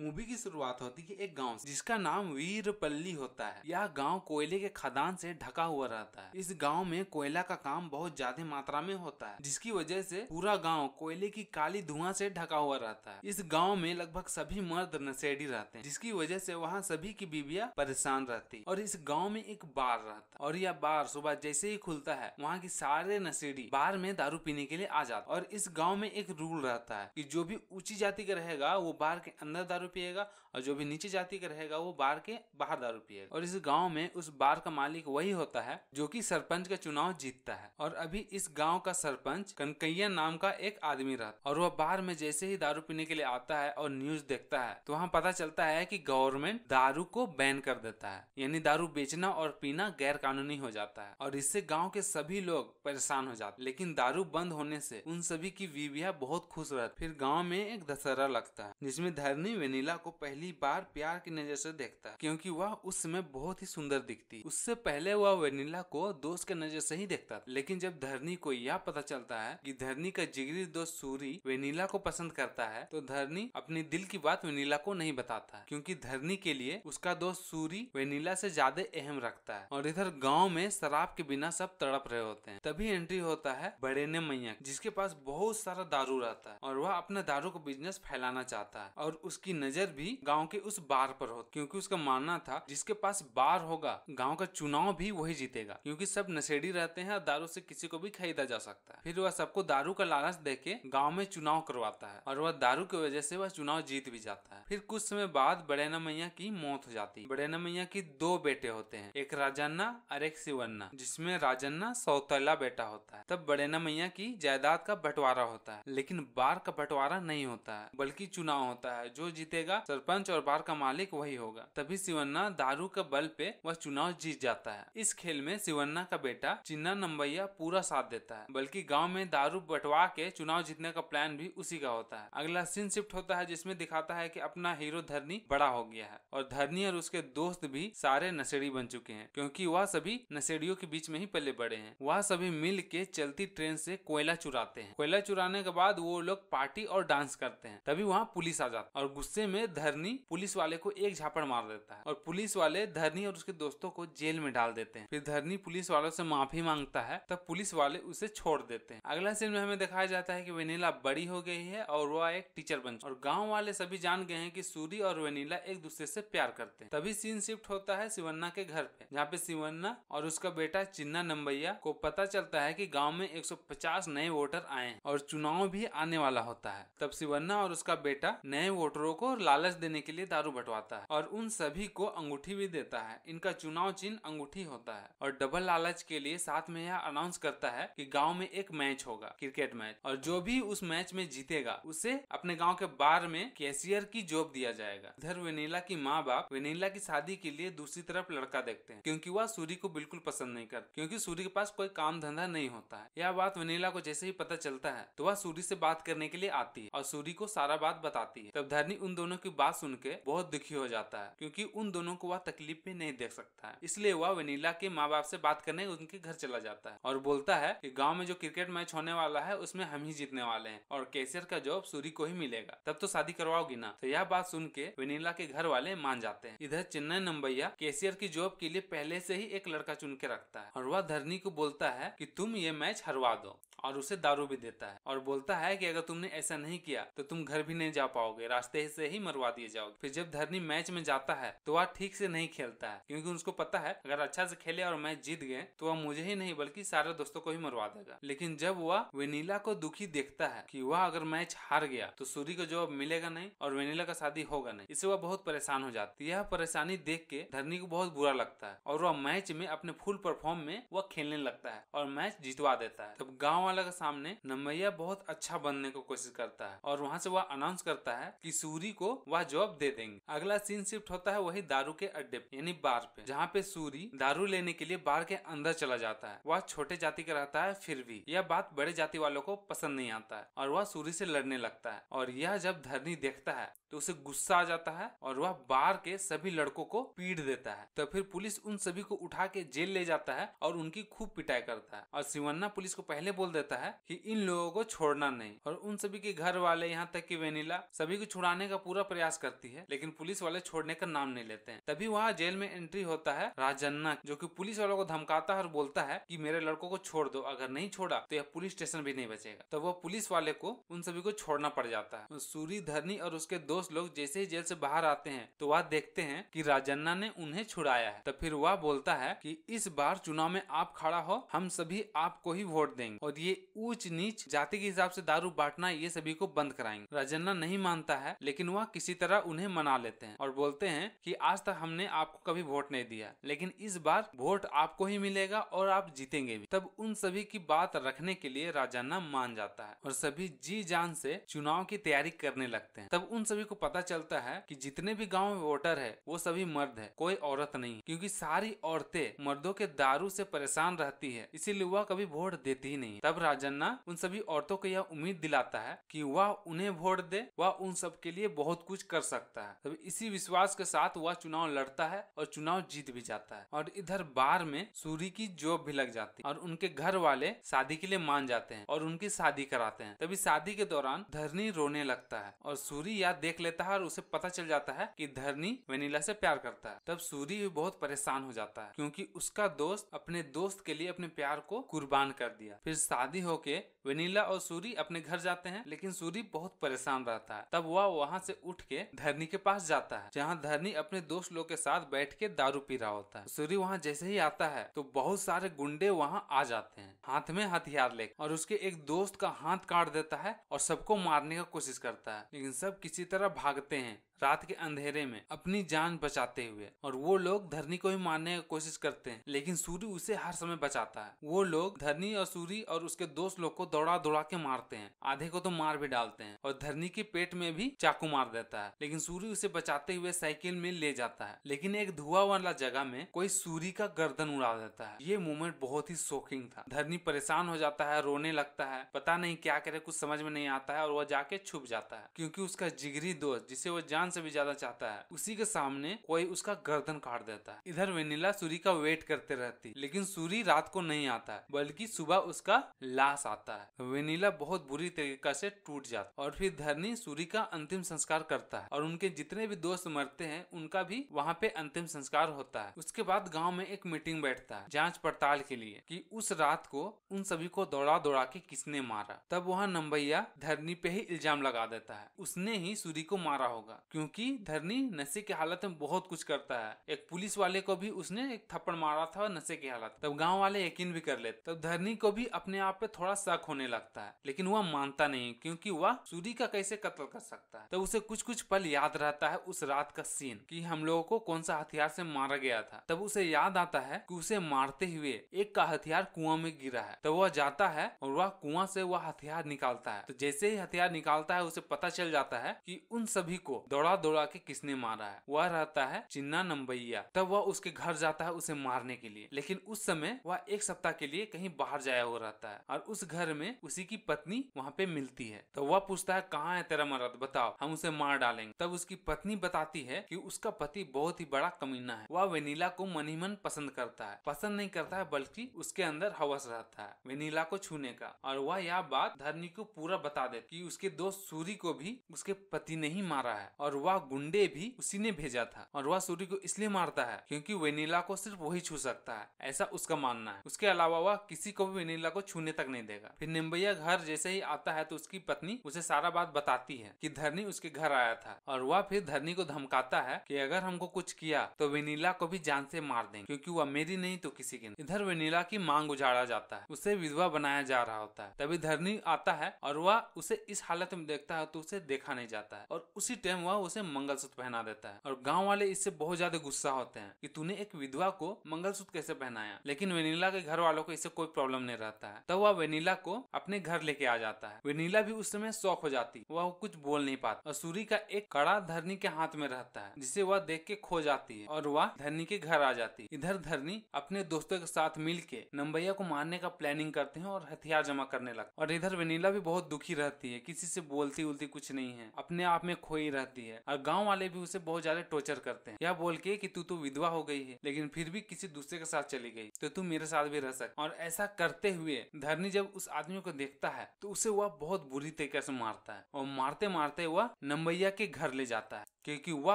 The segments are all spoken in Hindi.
मूवी की शुरुआत होती है एक गांव से जिसका नाम वीरपल्ली होता है यह गांव कोयले के खदान से ढका हुआ रहता है इस गांव में कोयला का काम बहुत ज्यादा मात्रा में होता है जिसकी वजह से पूरा गांव कोयले की काली धुआं से ढका हुआ रहता है इस गांव में लगभग सभी मर्द नशेड़ी रहते हैं जिसकी वजह से वहाँ सभी की बीबिया परेशान रहती और इस गाँव में एक बार रहता और यह बार सुबह जैसे ही खुलता है वहाँ की सारे नशेड़ी बार में दारू पीने के लिए आ जाता और इस गाँव में एक रूल रहता है की जो भी ऊंची जाति का रहेगा वो बार के अंदर दारू दारू पिएगा और जो भी नीचे जाति का रहेगा वो बार के बाहर दारू पिएगा और इस गाँव में उस बार का मालिक वही होता है जो की सरपंच का चुनाव जीतता है और अभी इस गाँव का सरपंच कनकैया नाम का एक आदमी रहता और वह बार में जैसे ही दारू पीने के लिए आता है और न्यूज देखता है तो वहाँ पता चलता है की गवर्नमेंट दारू को बैन कर देता है यानी दारू बेचना और पीना गैर कानूनी हो जाता है और इससे गाँव के सभी लोग परेशान हो जाते लेकिन दारू बंद होने से उन सभी की बीबिया बहुत खुश रहती फिर गाँव में एक दशहरा लगता है जिसमे धरनी नीला को पहली बार प्यार की नजर से देखता है क्योंकि वह उस समय बहुत ही सुंदर दिखती उससे पहले वह वेनिला को दोस्त के नजर से ही देखता था लेकिन जब धरनी को यह पता चलता है कि धरनी का जिगरी दोस्त सूरी वेनिला को पसंद करता है तो धरनी अपने दिल की बात वेनिला को नहीं बताता क्योंकि धरनी के लिए उसका दोस्त सूरी वेनिला से ज्यादा अहम रखता है और इधर गाँव में शराब के बिना सब तड़प रहे होते हैं तभी एंट्री होता है बड़ेने मैया जिसके पास बहुत सारा दारू रहता है और वह अपने दारू का बिजनेस फैलाना चाहता है और उसकी नजर भी गांव के उस बार पर हो क्योंकि उसका मानना था जिसके पास बार होगा गांव का चुनाव भी वही जीतेगा क्योंकि सब नशेड़ी रहते हैं और दारू से किसी को भी खरीदा जा सकता है फिर वह सबको दारू का लालच के गाँव में चुनाव करवाता है और वह दारू की वजह से वह चुनाव जीत भी जाता है फिर कुछ समय बाद बड़ेना मैया की मौत हो जाती है बड़ेना मैया की दो बेटे होते हैं एक राजन्ना और एक शिवन्ना जिसमे राजन्ना सौतला बेटा होता है तब बड़ेना मैया की जायदाद का बंटवारा होता है लेकिन बार का बंटवारा नहीं होता है बल्कि चुनाव होता है जो जीते जीतेगा सरपंच और बार का मालिक वही होगा तभी सिवन्ना दारू के बल पे वह चुनाव जीत जाता है इस खेल में शिवन्ना का बेटा चिन्ना नंबैया पूरा साथ देता है बल्कि गाँव में दारू बंटवा के चुनाव जीतने का प्लान भी उसी का होता है अगला सीन शिफ्ट होता है जिसमे दिखाता है की अपना हीरो धरनी बड़ा हो गया है और धरनी और उसके दोस्त भी सारे नशेड़ी बन चुके हैं क्योंकि वह सभी नशेड़ियों के बीच में ही पले बड़े हैं वह सभी मिल के चलती ट्रेन से कोयला चुराते हैं कोयला चुराने के बाद वो लोग पार्टी और डांस करते हैं तभी वहाँ पुलिस आ जाती और गुस्से में धरनी पुलिस वाले को एक झापड़ मार देता है और पुलिस वाले धरनी और उसके दोस्तों को जेल में डाल देते हैं फिर धरनी पुलिस वालों से माफी मांगता है तब पुलिस वाले उसे छोड़ देते हैं अगला सीन में हमें दिखाया जाता है की वेनीला बड़ी हो गई है और वह एक टीचर बन और गाँव वाले सभी जान गए हैं की सूरी और वेनिला एक दूसरे से प्यार करते हैं तभी सीन शिफ्ट होता है शिवन्ना के घर पे जहाँ पे शिवन्ना और उसका बेटा चिन्ना नंबैया को पता चलता है कि गांव में 150 नए वोटर आए और चुनाव भी आने वाला होता है तब शिवन्ना और उसका बेटा नए वोटरों को को लालच देने के लिए दारू बटवाता है और उन सभी को अंगूठी भी देता है इनका चुनाव चिन्ह अंगूठी होता है और डबल लालच के लिए साथ में यह अनाउंस करता है कि गांव में एक मैच होगा क्रिकेट मैच और जो भी उस मैच में जीतेगा उसे अपने गाँव के बार में कैशियर की जॉब दिया जाएगा इधर वेनेला की माँ बाप वेनेला की शादी के लिए दूसरी तरफ लड़का देखते हैं क्योंकि वह सूर्य को बिल्कुल पसंद नहीं करते क्योंकि सूर्य के पास कोई काम धंधा नहीं होता है यह बात वेनेला को जैसे ही पता चलता है तो वह सूर्य से बात करने के लिए आती है और सूर्य को सारा बात बताती है तब धरनी उन दोनों की बात सुन के बहुत दुखी हो जाता है क्योंकि उन दोनों को वह तकलीफ में नहीं देख सकता है इसलिए वह वनीला के माँ बाप से बात करने उनके घर चला जाता है और बोलता है कि गांव में जो क्रिकेट मैच होने वाला है उसमें हम ही जीतने वाले हैं और कैसियर का जॉब सूरी को ही मिलेगा तब तो शादी करवाओगी ना तो यह बात सुन के वेनिला के घर वाले मान जाते हैं इधर चेन्नई नंबैया कैसियर की जॉब के लिए पहले से ही एक लड़का चुन के रखता है और वह धरनी को बोलता है की तुम ये मैच हरवा दो और उसे दारू भी देता है और बोलता है की अगर तुमने ऐसा नहीं किया तो तुम घर भी नहीं जा पाओगे रास्ते से ही मरवा दिए जाओगे फिर जब धरनी मैच में जाता है तो वह ठीक से नहीं खेलता है क्योंकि उसको पता है अगर अच्छा से खेले और मैच जीत गए तो वह मुझे ही नहीं बल्कि सारे दोस्तों को ही मरवा देगा लेकिन जब वह वेनिला को दुखी देखता है कि वह अगर मैच हार गया तो सूरी को जवाब मिलेगा नहीं और वेनिला का शादी होगा नहीं इससे वह बहुत परेशान हो जाती है यह परेशानी देख के धरनी को बहुत बुरा लगता है और वह मैच में अपने फुल परफॉर्म में वह खेलने लगता है और मैच जीतवा देता है तब गाँव वाले माला के सामने नमैया बहुत अच्छा बनने को कोशिश करता है और वहाँ से वह अनाउंस करता है कि सूरी को वह जॉब दे देंगे अगला सीन शिफ्ट होता है वही दारू के अड्डे यानी बार पे जहाँ पे सूरी दारू लेने के लिए बार के अंदर चला जाता है वह छोटे जाति का रहता है फिर भी यह बात बड़े जाति वालों को पसंद नहीं आता है और वह सूरी से लड़ने लगता है और यह जब धरनी देखता है तो उसे गुस्सा आ जाता है और वह बार के सभी लड़कों को पीट देता है तो फिर पुलिस उन सभी को उठा के जेल ले जाता है और उनकी खूब पिटाई करता है और सिवन्ना पुलिस को पहले बोल देता है कि इन लोगों को छोड़ना नहीं और उन सभी के घर वाले यहाँ तक कि वेनिला सभी को छुड़ाने का पूरा प्रयास करती है लेकिन पुलिस वाले छोड़ने का नाम नहीं लेते हैं तभी वहाँ जेल में एंट्री होता है राजन्ना जो की पुलिस वालों को धमकाता है और बोलता है की मेरे लड़कों को छोड़ दो अगर नहीं छोड़ा तो यह पुलिस स्टेशन भी नहीं बचेगा तो वह पुलिस वाले को उन सभी को छोड़ना पड़ जाता है सूरी धरनी और उसके दोस्त लोग जैसे ही जेल से बाहर आते हैं तो वह देखते हैं कि राजन्ना ने उन्हें छुड़ाया है तो फिर वह बोलता है कि इस बार चुनाव में आप खड़ा हो हम सभी आपको ही वोट देंगे और ये ये ऊंच नीच जाति के हिसाब से दारू बांटना ये सभी को बंद कराएंगे राजन्ना नहीं मानता है लेकिन वह किसी तरह उन्हें मना लेते हैं और बोलते हैं कि आज तक हमने आपको कभी वोट नहीं दिया लेकिन इस बार वोट आपको ही मिलेगा और आप जीतेंगे भी तब उन सभी की बात रखने के लिए राजन्ना मान जाता है और सभी जी जान से चुनाव की तैयारी करने लगते हैं तब उन सभी को पता चलता है कि जितने भी गांव में वोटर है वो सभी मर्द है कोई औरत नहीं क्यूँकी क्योंकि सारी औरतें मर्दों के दारू से परेशान रहती है इसीलिए वह कभी वोट देती ही नहीं तब तब राजन्ना उन सभी औरतों को यह उम्मीद दिलाता है कि वह उन्हें वोट दे वह उन सब के लिए बहुत कुछ कर सकता है तब इसी विश्वास के साथ वह चुनाव लड़ता है और चुनाव जीत भी जाता है और इधर बार में सूरी की जॉब भी लग जाती है और उनके घर वाले शादी के लिए मान जाते हैं और उनकी शादी कराते हैं तभी शादी के दौरान धरनी रोने लगता है और सूरी यह देख लेता है और उसे पता चल जाता है की धरनी वेनिला से प्यार करता है तब सूरी भी बहुत परेशान हो जाता है क्योंकि उसका दोस्त अपने दोस्त के लिए अपने प्यार को कुर्बान कर दिया फिर शादी आदि होके वेनिला और सूरी अपने घर जाते हैं लेकिन सूरी बहुत परेशान रहता है तब वह वहाँ से उठ के धरनी के पास जाता है जहाँ धरनी अपने दोस्त लोग के साथ बैठ के दारू पी रहा होता है सूरी वहाँ जैसे ही आता है तो बहुत सारे गुंडे वहाँ आ जाते हैं हाथ में हथियार लेकर और उसके एक दोस्त का हाथ काट देता है और सबको मारने का कोशिश करता है लेकिन सब किसी तरह भागते हैं रात के अंधेरे में अपनी जान बचाते हुए और वो लोग धरनी को ही मारने की कोशिश करते हैं लेकिन सूर्य उसे हर समय बचाता है वो लोग धरनी और सूर्य और उस उसके दोस्त लोग को दौड़ा दौड़ा के मारते हैं आधे को तो मार भी डालते हैं और धरनी के पेट में भी चाकू मार देता है लेकिन सूर्य उसे बचाते हुए साइकिल में ले जाता है लेकिन एक धुआं वाला जगह में कोई सूरी का गर्दन उड़ा देता है ये मोमेंट बहुत ही शोकिंग था धरनी परेशान हो जाता है रोने लगता है पता नहीं क्या करे कुछ समझ में नहीं आता है और वह जाके छुप जाता है क्योंकि उसका जिगरी दोस्त जिसे वो जान से भी ज्यादा चाहता है उसी के सामने कोई उसका गर्दन काट देता है इधर वेनिला सूरी का वेट करते रहती लेकिन सूरी रात को नहीं आता बल्कि सुबह उसका लाश आता है वेनिला बहुत बुरी तरीका से टूट जाता है और फिर धरनी सूरी का अंतिम संस्कार करता है और उनके जितने भी दोस्त मरते हैं उनका भी वहाँ पे अंतिम संस्कार होता है उसके बाद गाँव में एक मीटिंग बैठता है जाँच पड़ताल के लिए की उस रात को उन सभी को दौड़ा दौड़ा के किसने मारा तब वहाँ नंबैया धरनी पे ही इल्जाम लगा देता है उसने ही सूरी को मारा होगा क्योंकि धरनी नशे की हालत में बहुत कुछ करता है एक पुलिस वाले को भी उसने एक थप्पड़ मारा था नशे की हालत तब गाँव वाले यकीन भी कर लेते तब धरनी को भी अपने आप बात पे थोड़ा शक होने लगता है लेकिन वह मानता नहीं क्योंकि वह सूरी का कैसे कत्ल कर सकता है तो उसे कुछ कुछ पल याद रहता है उस रात का सीन कि हम लोगों को कौन सा हथियार से मारा गया था तब उसे याद आता है कि उसे मारते हुए एक का हथियार कुआं में गिरा है तो वह जाता है और वह कुआं से वह हथियार निकालता है तो जैसे ही हथियार निकालता है उसे पता चल जाता है कि उन सभी को दौड़ा दौड़ा के किसने मारा है वह रहता है चिन्ना नंबैया तब वह उसके घर जाता है उसे मारने के लिए लेकिन उस समय वह एक सप्ताह के लिए कहीं बाहर जाया हो रहता है और उस घर में उसी की पत्नी वहाँ पे मिलती है तो वह पूछता है कहाँ है तेरा मर्द बताओ हम उसे मार डालेंगे तब उसकी पत्नी बताती है कि उसका पति बहुत ही बड़ा कमीना है वह वेनिला को मन ही मन पसंद करता है पसंद नहीं करता है बल्कि उसके अंदर हवस रहता है वेनिला को छूने का और वह यह बात धरनी को पूरा बता दे की उसके दोस्त सूरी को भी उसके पति ने ही मारा है और वह गुंडे भी उसी ने भेजा था और वह सूरी को इसलिए मारता है क्योंकि वेनिला को सिर्फ वही छू सकता है ऐसा उसका मानना है उसके अलावा वह किसी को भी वेनिला को छूने सुनने तक नहीं देगा फिर निम्बैया घर जैसे ही आता है तो उसकी पत्नी उसे सारा बात बताती है कि धरनी उसके घर आया था और वह फिर धरनी को धमकाता है कि अगर हमको कुछ किया तो वेनीला को भी जान से मार देंगे क्योंकि वह मेरी नहीं तो किसी की इधर वेनीला की मांग उजाड़ा जाता है उसे विधवा बनाया जा रहा होता है तभी धरनी आता है और वह उसे इस हालत में देखता है तो उसे देखा नहीं जाता है और उसी टाइम वह उसे मंगलसूत्र पहना देता है और गांव वाले इससे बहुत ज्यादा गुस्सा होते हैं कि तूने एक विधवा को मंगलसूत्र कैसे पहनाया लेकिन वेनीला के घर वालों को इससे कोई प्रॉब्लम नहीं रहता है तब हुआ वेनिला को अपने घर लेके आ जाता है वेनिला भी उस समय शौक हो जाती वह कुछ बोल नहीं पाती और सूरी का एक कड़ा धरनी के हाथ में रहता है जिसे वह देख के खो जाती है और वह धरनी के घर आ जाती है इधर धरनी अपने दोस्तों के साथ मिल के नंबैया को मारने का प्लानिंग करते हैं और हथियार जमा करने लगते और इधर वेनिला भी बहुत दुखी रहती है किसी से बोलती उलती कुछ नहीं है अपने आप में खोई रहती है और गाँव वाले भी उसे बहुत ज्यादा टॉर्चर करते हैं यह बोल के की तू तो विधवा हो गई है लेकिन फिर भी किसी दूसरे के साथ चली गई तो तू मेरे साथ भी रह सक और ऐसा करते हुए धरनी जब उस आदमी को देखता है तो उसे वह बहुत बुरी तरीके से मारता है और मारते मारते वह नंबैया के घर ले जाता है क्योंकि वह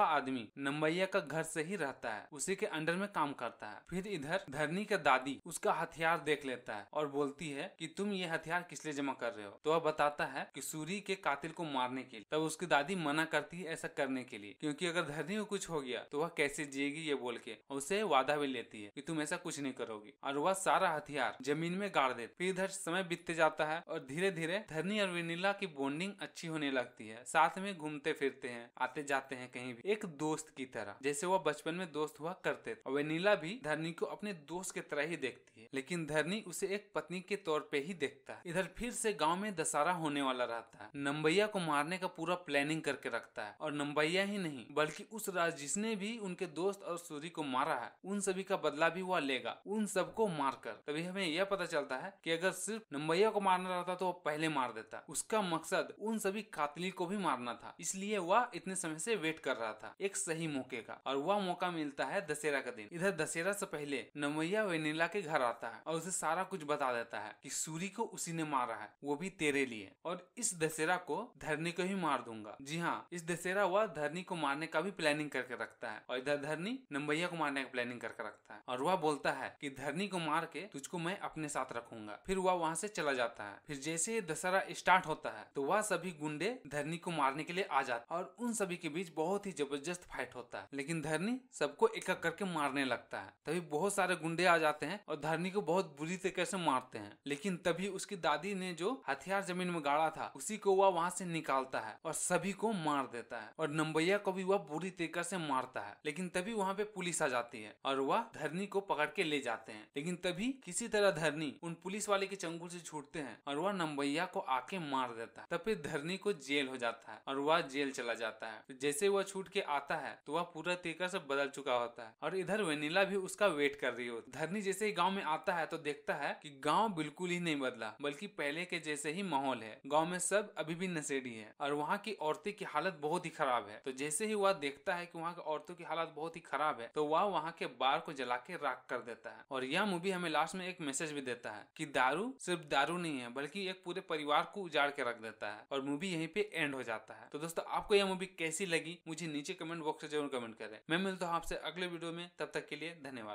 आदमी नंबैया का घर से ही रहता है उसी के अंडर में काम करता है फिर इधर धरनी का दादी उसका हथियार देख लेता है और बोलती है कि तुम ये हथियार किस लिए जमा कर रहे हो तो वह बताता है कि सूरी के कातिल को मारने के लिए तब उसकी दादी मना करती है ऐसा करने के लिए क्योंकि अगर धरनी को कुछ हो गया तो वह कैसे जिएगी ये बोल के उसे वादा भी लेती है की तुम ऐसा कुछ नहीं करोगी और वह सारा हथियार जमीन में गाड़ देती फिर इधर समय बीतते जाता है और धीरे धीरे धरनी और वेनिला की बॉन्डिंग अच्छी होने लगती है साथ में घूमते फिरते हैं आते जाते हैं कहीं भी एक दोस्त की तरह जैसे वह बचपन में दोस्त हुआ करते थे वेनिला भी धरनी को अपने दोस्त की तरह ही देखती है लेकिन धरनी उसे एक पत्नी के तौर पे ही देखता है इधर फिर से गाँव में दशहरा होने वाला रहता है नंबैया को मारने का पूरा प्लानिंग करके रखता है और नंबैया ही नहीं बल्कि उस राज जिसने भी उनके दोस्त और सूरी को मारा है उन सभी का बदला भी वह लेगा उन सबको मारकर तभी हमें यह पता चलता है कि अगर अगर सिर्फ नंबैया को मारना रहता तो पहले मार देता उसका मकसद उन सभी कातली को भी मारना था इसलिए वह इतने समय से वेट कर रहा था एक सही मौके का और वह मौका मिलता है दशहरा का दिन इधर दशहरा से पहले नमैया वेनिला के घर आता है और उसे सारा कुछ बता देता है की सूरी को उसी ने मारा है वो भी तेरे लिए और इस दशहरा को धरनी को ही मार दूंगा जी हाँ इस दशहरा वह धरनी को मारने का भी प्लानिंग करके रखता है और इधर धरनी नंबैया को मारने का प्लानिंग करके रखता है और वह बोलता है की धरनी को मार के तुझको मैं अपने साथ रखूंगा फिर युवा वहाँ से चला जाता है फिर जैसे ही दशहरा स्टार्ट होता है तो वह सभी गुंडे धरनी को मारने के लिए आ जाते और उन सभी के बीच बहुत ही जबरदस्त फाइट होता है लेकिन धरनी सबको एक एक करके मारने लगता है तभी बहुत सारे गुंडे आ जाते हैं और धरनी को बहुत बुरी तरीके से मारते हैं लेकिन तभी उसकी दादी ने जो हथियार जमीन में गाड़ा था उसी को वह वहाँ से निकालता है और सभी को मार देता है और नंबैया को भी वह बुरी तरीके से मारता है लेकिन तभी वहाँ पे पुलिस आ जाती है और वह धरनी को पकड़ के ले जाते हैं लेकिन तभी किसी तरह धरनी उन पुलिस वाले के चंगुल से छूटते हैं और वह नंबैया को आके मार देता है तब फिर धरनी को जेल हो जाता है और वह जेल चला जाता है तो जैसे वह छूट के आता है तो वह पूरा तरीका से बदल चुका होता है और इधर वेनिला भी उसका वेट कर रही होती धरनी जैसे ही गाँव में आता है तो देखता है की गाँव बिल्कुल ही नहीं बदला बल्कि पहले के जैसे ही माहौल है गाँव में सब अभी भी नशेड़ी है और वहाँ की औरतें की हालत बहुत ही खराब है तो जैसे ही वह देखता है की वहाँ की औरतों की हालत बहुत ही खराब है तो वह वहाँ के बार को जला के राख कर देता है और यह मूवी हमें लास्ट में एक मैसेज भी देता है की दारू दारू सिर्फ दारू नहीं है बल्कि एक पूरे परिवार को उजाड़ के रख देता है और मूवी यहीं पे एंड हो जाता है तो दोस्तों आपको यह मूवी कैसी लगी मुझे नीचे कमेंट बॉक्स में जरूर कमेंट करें मैं मिलता हूँ आपसे अगले वीडियो में तब तक के लिए धन्यवाद